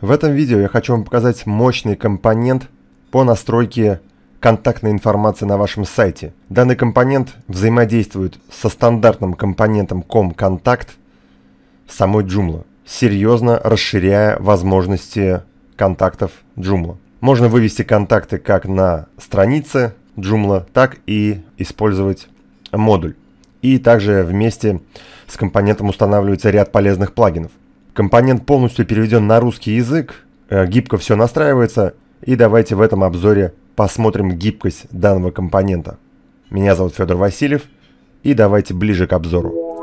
В этом видео я хочу вам показать мощный компонент по настройке контактной информации на вашем сайте. Данный компонент взаимодействует со стандартным компонентом ComContact самой Joomla, серьезно расширяя возможности контактов Joomla. Можно вывести контакты как на странице Joomla, так и использовать модуль. И также вместе с компонентом устанавливается ряд полезных плагинов – Компонент полностью переведен на русский язык, э, гибко все настраивается, и давайте в этом обзоре посмотрим гибкость данного компонента. Меня зовут Федор Васильев, и давайте ближе к обзору.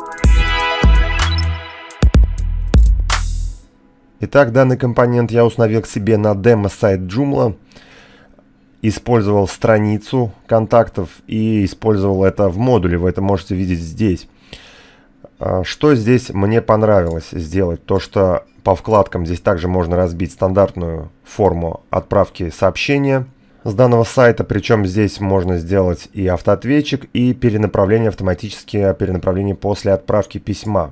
Итак, данный компонент я установил к себе на демо-сайт Joomla, использовал страницу контактов и использовал это в модуле, вы это можете видеть здесь. А, что здесь мне понравилось сделать? То, что по вкладкам здесь также можно разбить стандартную форму отправки сообщения с данного сайта, причем здесь можно сделать и автоответчик, и перенаправление, автоматическое перенаправление после отправки письма.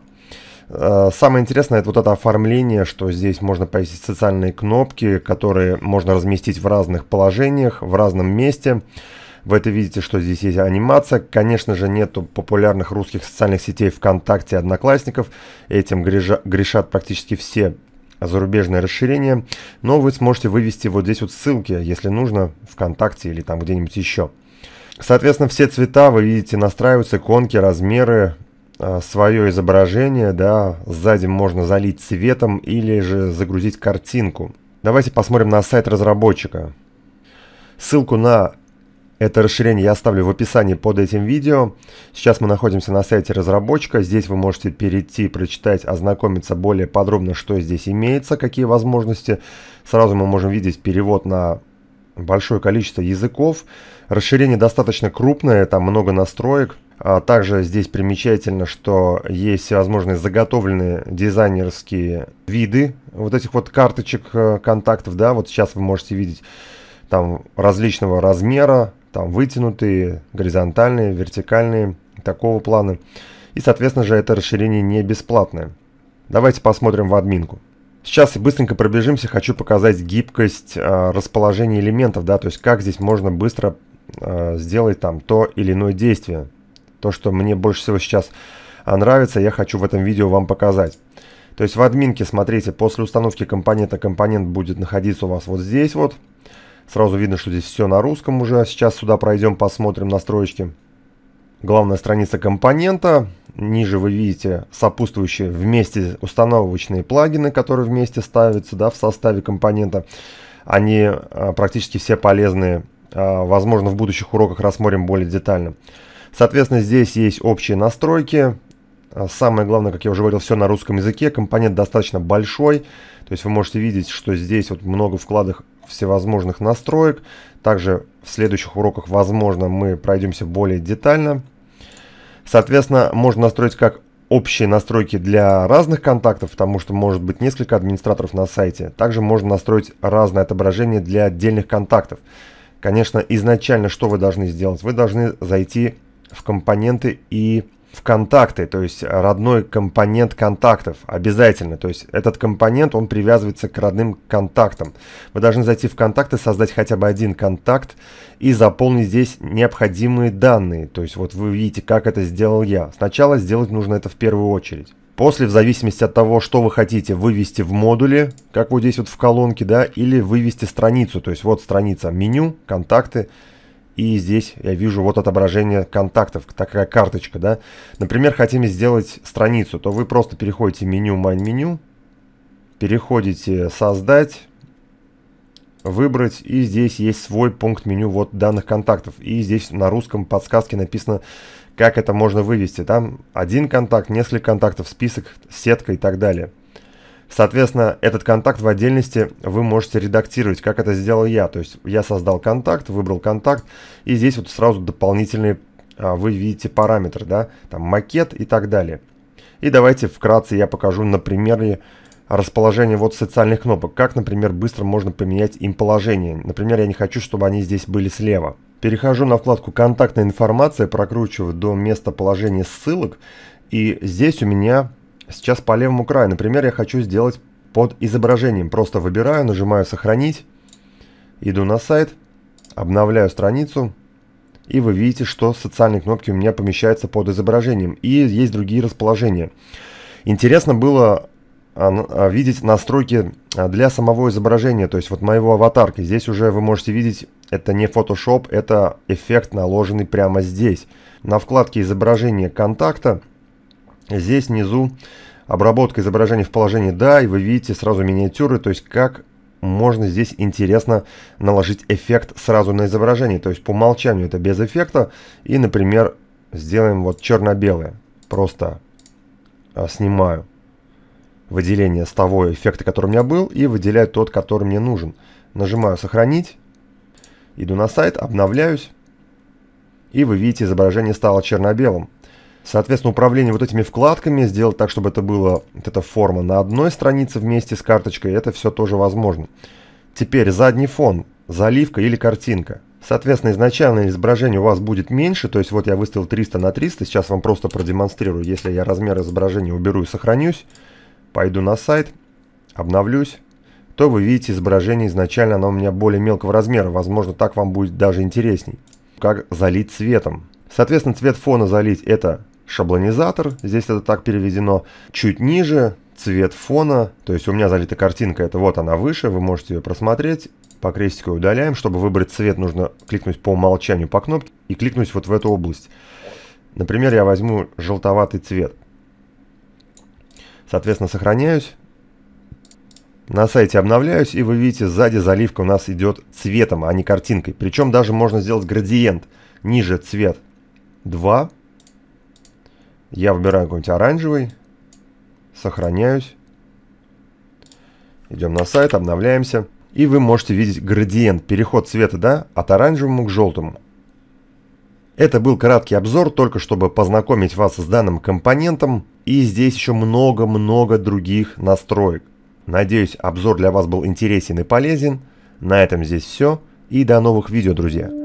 А, самое интересное это вот это оформление, что здесь можно повесить социальные кнопки, которые можно разместить в разных положениях, в разном месте. Вы это видите, что здесь есть анимация. Конечно же, нету популярных русских социальных сетей ВКонтакте Одноклассников. Этим грешат практически все зарубежное расширение, но вы сможете вывести вот здесь вот ссылки, если нужно, ВКонтакте или там где-нибудь еще. Соответственно, все цвета, вы видите, настраиваются, иконки, размеры, а, свое изображение, да, сзади можно залить цветом или же загрузить картинку. Давайте посмотрим на сайт разработчика. Ссылку на это расширение я оставлю в описании под этим видео. Сейчас мы находимся на сайте разработчика. Здесь вы можете перейти, прочитать, ознакомиться более подробно, что здесь имеется, какие возможности. Сразу мы можем видеть перевод на большое количество языков. Расширение достаточно крупное, там много настроек. А также здесь примечательно, что есть всевозможные заготовленные дизайнерские виды вот этих вот карточек э, контактов. Да, вот сейчас вы можете видеть там различного размера, там вытянутые, горизонтальные, вертикальные, такого плана. И, соответственно же, это расширение не бесплатное. Давайте посмотрим в админку. Сейчас быстренько пробежимся, хочу показать гибкость э, расположения элементов, да, то есть как здесь можно быстро э, сделать там то или иное действие. То, что мне больше всего сейчас а, нравится, я хочу в этом видео вам показать. То есть в админке, смотрите, после установки компонента компонент будет находиться у вас вот здесь вот. Сразу видно, что здесь все на русском уже. А сейчас сюда пройдем, посмотрим настройки. Главная страница компонента. Ниже вы видите сопутствующие вместе установочные плагины, которые вместе ставятся да, в составе компонента. Они а, практически все полезные. А, возможно, в будущих уроках рассмотрим более детально. Соответственно, здесь есть общие настройки. А, самое главное, как я уже говорил, все на русском языке. Компонент достаточно большой. То есть вы можете видеть, что здесь вот много вкладок, всевозможных настроек. Также в следующих уроках, возможно, мы пройдемся более детально. Соответственно, можно настроить как общие настройки для разных контактов, потому что может быть несколько администраторов на сайте. Также можно настроить разное отображение для отдельных контактов. Конечно, изначально что вы должны сделать? Вы должны зайти в компоненты и в контакты, то есть родной компонент контактов обязательно. То есть этот компонент, он привязывается к родным контактам. Вы должны зайти в контакты, создать хотя бы один контакт и заполнить здесь необходимые данные. То есть вот вы видите, как это сделал я. Сначала сделать нужно это в первую очередь. После, в зависимости от того, что вы хотите вывести в модуле, как вот здесь вот в колонке, да, или вывести страницу. То есть вот страница меню, контакты, и здесь я вижу вот отображение контактов, такая карточка, да. Например, хотим сделать страницу, то вы просто переходите в меню Main меню, переходите создать, выбрать, и здесь есть свой пункт меню вот данных контактов. И здесь на русском подсказке написано, как это можно вывести. Там один контакт, несколько контактов, список, сетка и так далее. Соответственно, этот контакт в отдельности вы можете редактировать, как это сделал я. То есть я создал контакт, выбрал контакт, и здесь вот сразу дополнительные а, вы видите параметры, да, там макет и так далее. И давайте вкратце я покажу на примере расположение вот социальных кнопок. Как, например, быстро можно поменять им положение. Например, я не хочу, чтобы они здесь были слева. Перехожу на вкладку «Контактная информация», прокручиваю до места положения ссылок. И здесь у меня Сейчас по левому краю, например, я хочу сделать под изображением. Просто выбираю, нажимаю «Сохранить», иду на сайт, обновляю страницу, и вы видите, что социальные кнопки у меня помещаются под изображением, и есть другие расположения. Интересно было а, ну, а, видеть настройки а, для самого изображения, то есть вот моего аватарка. Здесь уже вы можете видеть, это не Photoshop, это эффект наложенный прямо здесь. На вкладке изображение контакта – Здесь внизу обработка изображения в положении «да», и вы видите сразу миниатюры, то есть как можно здесь интересно наложить эффект сразу на изображение. То есть по умолчанию это без эффекта. И, например, сделаем вот черно-белое. Просто а, снимаю выделение с того эффекта, который у меня был, и выделяю тот, который мне нужен. Нажимаю «Сохранить», иду на сайт, обновляюсь, и вы видите, изображение стало черно-белым. Соответственно, управление вот этими вкладками, сделать так, чтобы это была вот эта форма на одной странице вместе с карточкой, это все тоже возможно. Теперь задний фон, заливка или картинка. Соответственно, изначальное изображение у вас будет меньше, то есть вот я выставил 300 на 300, сейчас вам просто продемонстрирую. Если я размер изображения уберу и сохранюсь, пойду на сайт, обновлюсь, то вы видите изображение изначально, оно у меня более мелкого размера, возможно так вам будет даже интересней. Как залить цветом. Соответственно, цвет фона залить это шаблонизатор, здесь это так переведено, чуть ниже цвет фона, то есть у меня залита картинка, это вот она выше, вы можете ее просмотреть, по крестику удаляем, чтобы выбрать цвет, нужно кликнуть по умолчанию по кнопке и кликнуть вот в эту область. Например, я возьму желтоватый цвет. Соответственно, сохраняюсь. На сайте обновляюсь, и вы видите, сзади заливка у нас идет цветом, а не картинкой. Причем даже можно сделать градиент. Ниже цвет 2, я выбираю какой-нибудь оранжевый. Сохраняюсь. Идем на сайт, обновляемся. И вы можете видеть градиент, переход цвета, да, от оранжевому к желтому. Это был краткий обзор, только чтобы познакомить вас с данным компонентом. И здесь еще много-много других настроек. Надеюсь, обзор для вас был интересен и полезен. На этом здесь все. И до новых видео, друзья.